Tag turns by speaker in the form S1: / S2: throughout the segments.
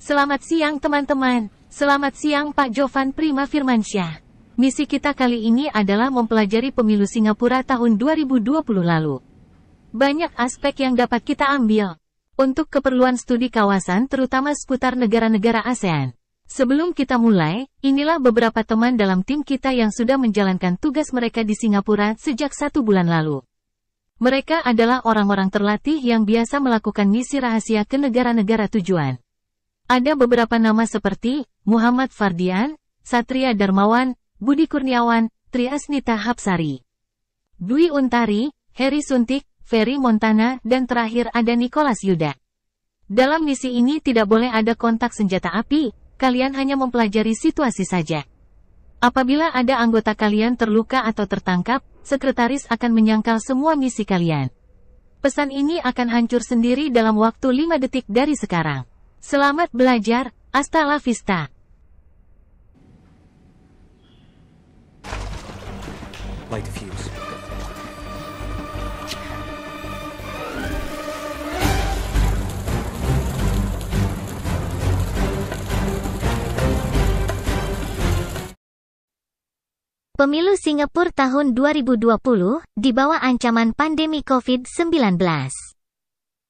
S1: Selamat siang teman-teman. Selamat siang Pak Jovan Prima Firmansyah. Misi kita kali ini adalah mempelajari pemilu Singapura tahun 2020 lalu. Banyak aspek yang dapat kita ambil untuk keperluan studi kawasan terutama seputar negara-negara ASEAN. Sebelum kita mulai, inilah beberapa teman dalam tim kita yang sudah menjalankan tugas mereka di Singapura sejak satu bulan lalu. Mereka adalah orang-orang terlatih yang biasa melakukan misi rahasia ke negara-negara tujuan. Ada beberapa nama seperti Muhammad Fardian, Satria Darmawan, Budi Kurniawan, Triasnita Hapsari. Dwi Untari, Heri Suntik, Ferry Montana dan terakhir ada Nicholas Yuda. Dalam misi ini tidak boleh ada kontak senjata api, kalian hanya mempelajari situasi saja. Apabila ada anggota kalian terluka atau tertangkap, sekretaris akan menyangkal semua misi kalian. Pesan ini akan hancur sendiri dalam waktu 5 detik dari sekarang. Selamat belajar, hasta la vista. Light the fuse.
S2: Pemilu Singapura tahun 2020 di bawah ancaman pandemi COVID-19.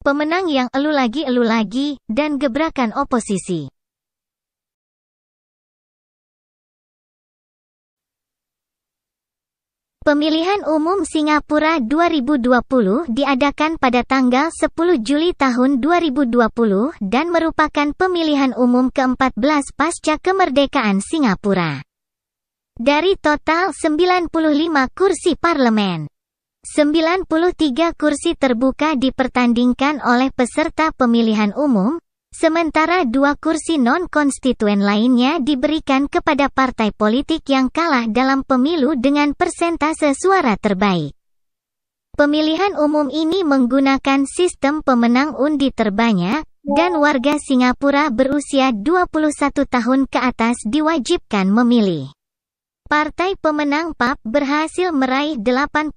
S2: Pemenang yang elu lagi elu lagi, dan gebrakan oposisi. Pemilihan Umum Singapura 2020 diadakan pada tanggal 10 Juli tahun 2020 dan merupakan pemilihan umum ke-14 pasca kemerdekaan Singapura. Dari total 95 kursi parlemen. 93 kursi terbuka dipertandingkan oleh peserta pemilihan umum, sementara dua kursi non-konstituen lainnya diberikan kepada partai politik yang kalah dalam pemilu dengan persentase suara terbaik. Pemilihan umum ini menggunakan sistem pemenang undi terbanyak, dan warga Singapura berusia 21 tahun ke atas diwajibkan memilih. Partai pemenang PAP berhasil meraih 83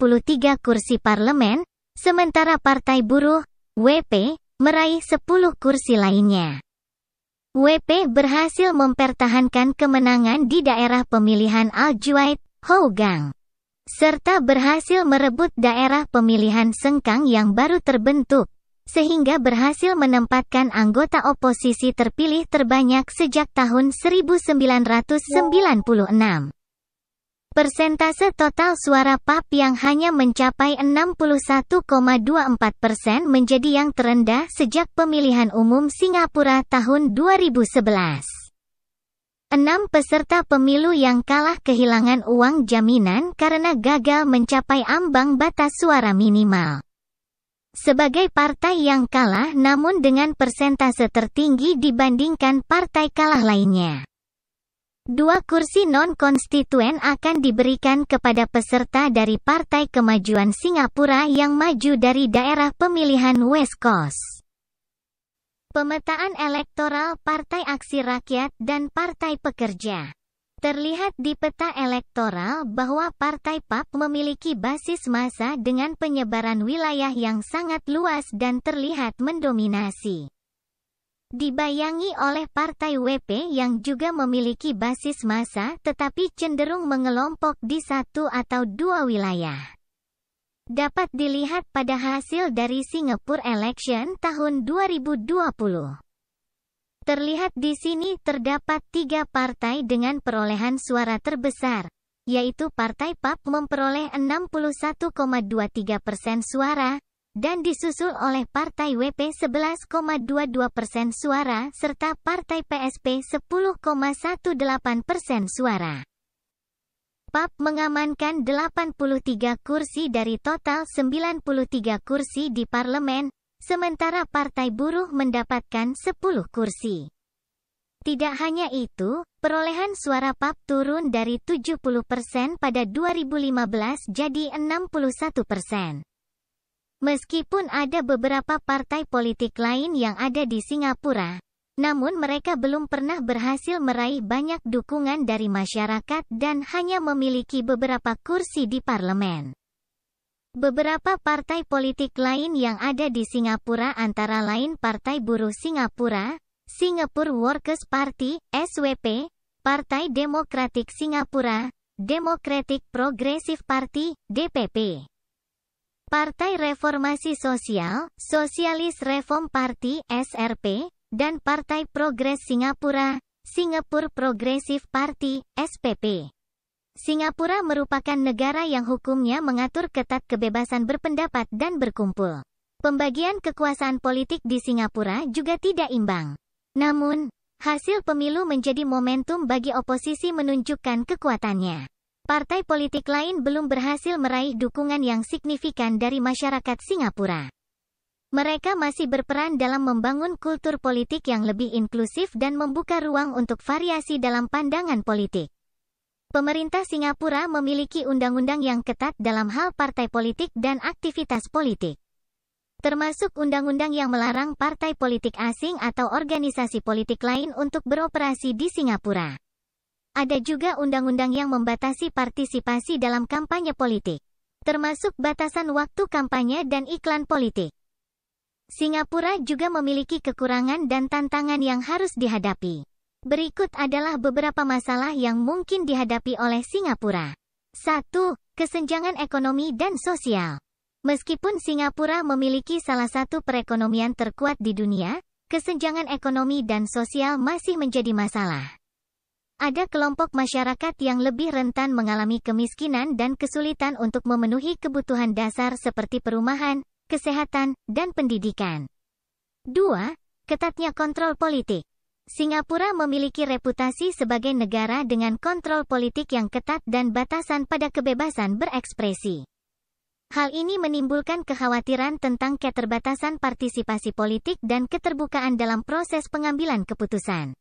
S2: kursi parlemen, sementara Partai Buruh, WP, meraih 10 kursi lainnya. WP berhasil mempertahankan kemenangan di daerah pemilihan Aljuwait, Hougang, serta berhasil merebut daerah pemilihan Sengkang yang baru terbentuk, sehingga berhasil menempatkan anggota oposisi terpilih terbanyak sejak tahun 1996. Persentase total suara PAP yang hanya mencapai 61,24 persen menjadi yang terendah sejak pemilihan umum Singapura tahun 2011. Enam peserta pemilu yang kalah kehilangan uang jaminan karena gagal mencapai ambang batas suara minimal. Sebagai partai yang kalah namun dengan persentase tertinggi dibandingkan partai kalah lainnya. Dua kursi non-konstituen akan diberikan kepada peserta dari Partai Kemajuan Singapura yang maju dari daerah pemilihan West Coast. Pemetaan elektoral Partai Aksi Rakyat dan Partai Pekerja Terlihat di peta elektoral bahwa Partai PAP memiliki basis massa dengan penyebaran wilayah yang sangat luas dan terlihat mendominasi. Dibayangi oleh partai WP yang juga memiliki basis massa tetapi cenderung mengelompok di satu atau dua wilayah. Dapat dilihat pada hasil dari Singapore Election tahun 2020. Terlihat di sini terdapat tiga partai dengan perolehan suara terbesar, yaitu Partai PAP memperoleh 61,23 persen suara, dan disusul oleh Partai WP 11,22 persen suara serta Partai PSP 10,18 persen suara. PAP mengamankan 83 kursi dari total 93 kursi di parlemen, sementara Partai Buruh mendapatkan 10 kursi. Tidak hanya itu, perolehan suara PAP turun dari 70% pada 2015 jadi 61%. Meskipun ada beberapa partai politik lain yang ada di Singapura, namun mereka belum pernah berhasil meraih banyak dukungan dari masyarakat dan hanya memiliki beberapa kursi di parlemen. Beberapa partai politik lain yang ada di Singapura antara lain Partai Buruh Singapura, Singapore Workers Party, SWP, Partai Demokratik Singapura, Democratic Progressive Party, DPP. Partai Reformasi Sosial, Sosialis Reform Party (SRP), dan Partai Progres Singapura, Singapore Progressive Party (SPP). Singapura merupakan negara yang hukumnya mengatur ketat kebebasan berpendapat dan berkumpul. Pembagian kekuasaan politik di Singapura juga tidak imbang. Namun, hasil pemilu menjadi momentum bagi oposisi menunjukkan kekuatannya. Partai politik lain belum berhasil meraih dukungan yang signifikan dari masyarakat Singapura. Mereka masih berperan dalam membangun kultur politik yang lebih inklusif dan membuka ruang untuk variasi dalam pandangan politik. Pemerintah Singapura memiliki undang-undang yang ketat dalam hal partai politik dan aktivitas politik termasuk undang-undang yang melarang partai politik asing atau organisasi politik lain untuk beroperasi di Singapura. Ada juga undang-undang yang membatasi partisipasi dalam kampanye politik, termasuk batasan waktu kampanye dan iklan politik. Singapura juga memiliki kekurangan dan tantangan yang harus dihadapi. Berikut adalah beberapa masalah yang mungkin dihadapi oleh Singapura. 1. Kesenjangan ekonomi dan sosial. Meskipun Singapura memiliki salah satu perekonomian terkuat di dunia, kesenjangan ekonomi dan sosial masih menjadi masalah. Ada kelompok masyarakat yang lebih rentan mengalami kemiskinan dan kesulitan untuk memenuhi kebutuhan dasar seperti perumahan, kesehatan, dan pendidikan. 2. Ketatnya kontrol politik. Singapura memiliki reputasi sebagai negara dengan kontrol politik yang ketat dan batasan pada kebebasan berekspresi. Hal ini menimbulkan kekhawatiran tentang keterbatasan partisipasi politik dan keterbukaan dalam proses pengambilan keputusan.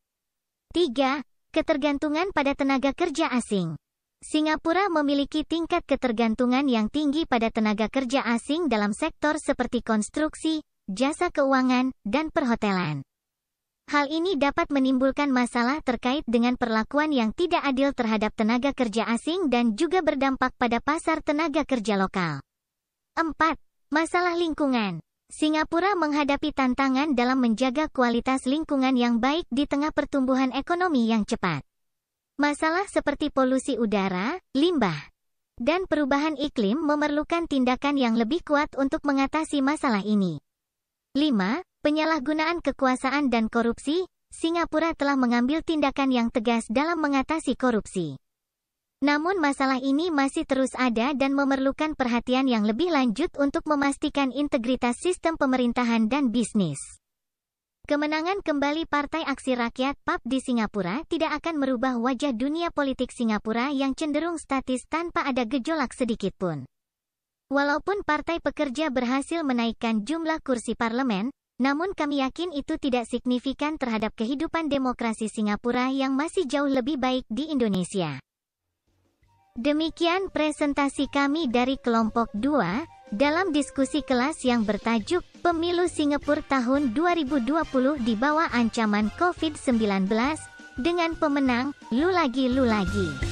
S2: 3. Ketergantungan pada tenaga kerja asing. Singapura memiliki tingkat ketergantungan yang tinggi pada tenaga kerja asing dalam sektor seperti konstruksi, jasa keuangan, dan perhotelan. Hal ini dapat menimbulkan masalah terkait dengan perlakuan yang tidak adil terhadap tenaga kerja asing dan juga berdampak pada pasar tenaga kerja lokal. 4. Masalah lingkungan. Singapura menghadapi tantangan dalam menjaga kualitas lingkungan yang baik di tengah pertumbuhan ekonomi yang cepat. Masalah seperti polusi udara, limbah, dan perubahan iklim memerlukan tindakan yang lebih kuat untuk mengatasi masalah ini. 5. Penyalahgunaan kekuasaan dan korupsi, Singapura telah mengambil tindakan yang tegas dalam mengatasi korupsi. Namun masalah ini masih terus ada dan memerlukan perhatian yang lebih lanjut untuk memastikan integritas sistem pemerintahan dan bisnis. Kemenangan kembali Partai Aksi Rakyat PAP di Singapura tidak akan merubah wajah dunia politik Singapura yang cenderung statis tanpa ada gejolak sedikitpun. Walaupun Partai Pekerja berhasil menaikkan jumlah kursi parlemen, namun kami yakin itu tidak signifikan terhadap kehidupan demokrasi Singapura yang masih jauh lebih baik di Indonesia. Demikian presentasi kami dari kelompok 2 dalam diskusi kelas yang bertajuk Pemilu Singapura tahun 2020 di bawah ancaman COVID-19 dengan pemenang Lu Lagi Lu Lagi.